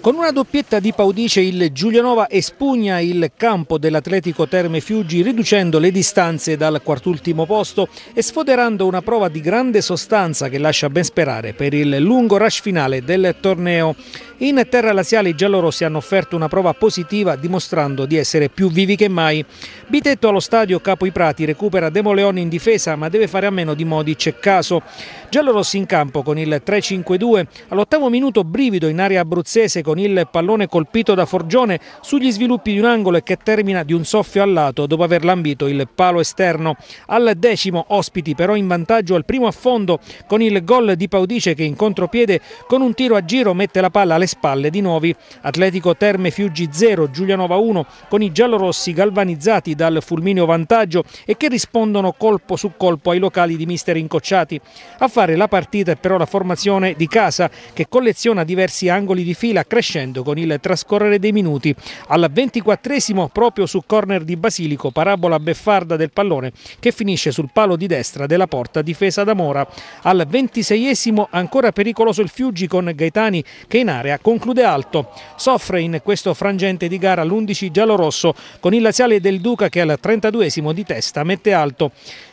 Con una doppietta di Paudice il Giulianova espugna il campo dell'Atletico Terme Fiuggi riducendo le distanze dal quartultimo posto e sfoderando una prova di grande sostanza che lascia ben sperare per il lungo rush finale del torneo. In terra laziale i giallorossi hanno offerto una prova positiva dimostrando di essere più vivi che mai. Bitetto allo stadio Capo i Prati recupera Demoleoni in difesa ma deve fare a meno di Modic e Caso. Giallorossi in campo con il 3-5-2 all'ottavo minuto brivido in area abruzzese con il pallone colpito da Forgione sugli sviluppi di un angolo e che termina di un soffio al lato dopo aver lambito il palo esterno. Al decimo ospiti però in vantaggio al primo affondo con il gol di Paudice che in contropiede con un tiro a giro mette la palla alle spalle di Novi. Atletico Terme Fiuggi 0, Giulianova 1 con i giallorossi galvanizzati dal fulmineo vantaggio e che rispondono colpo su colpo ai locali di mister Incocciati. A fare la partita è però la formazione di casa che colleziona diversi angoli di fila crescendo crescendo con il trascorrere dei minuti. Al 24 proprio su corner di Basilico, parabola beffarda del pallone che finisce sul palo di destra della porta difesa da Mora. Al 26 ancora pericoloso il Fiuggi con Gaetani che in area conclude alto. Soffre in questo frangente di gara l'11 giallorosso con il laziale del Duca che al 32 di testa mette alto.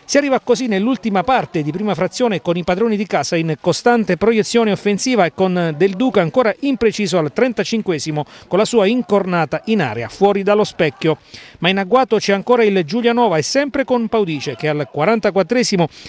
Si arriva così nell'ultima parte di prima frazione con i padroni di casa in costante proiezione offensiva e con Del Duca ancora impreciso al 35 con la sua incornata in area fuori dallo specchio. Ma in agguato c'è ancora il Giulianova e sempre con Paudice che al 44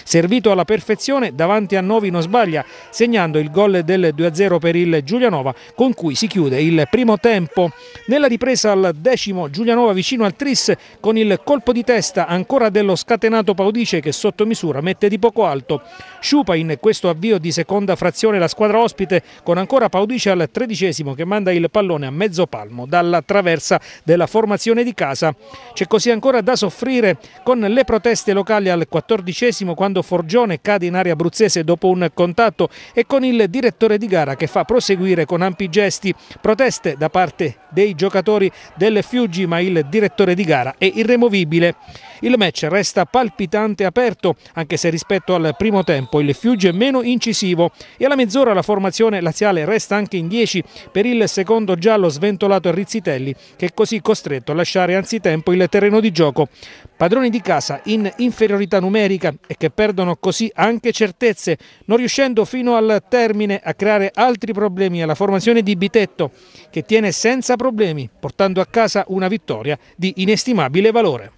servito alla perfezione davanti a Novi non sbaglia segnando il gol del 2-0 per il Giulianova con cui si chiude il primo tempo. Nella ripresa al decimo Giulianova vicino al Tris con il colpo di testa ancora dello scatenato Paudice dice che sotto misura mette di poco alto. Sciupa in questo avvio di seconda frazione la squadra ospite con ancora Paudice al tredicesimo che manda il pallone a mezzo palmo dalla traversa della formazione di casa. C'è così ancora da soffrire con le proteste locali al quattordicesimo quando Forgione cade in area abruzzese dopo un contatto e con il direttore di gara che fa proseguire con ampi gesti proteste da parte dei giocatori del Fiuggi ma il direttore di gara è irremovibile. Il match resta palpitante fronte aperto, anche se rispetto al primo tempo il Fiugge è meno incisivo e alla mezz'ora la formazione laziale resta anche in 10 per il secondo giallo sventolato a Rizzitelli che è così costretto a lasciare anzitempo il terreno di gioco. Padroni di casa in inferiorità numerica e che perdono così anche certezze, non riuscendo fino al termine a creare altri problemi alla formazione di Bitetto che tiene senza problemi portando a casa una vittoria di inestimabile valore.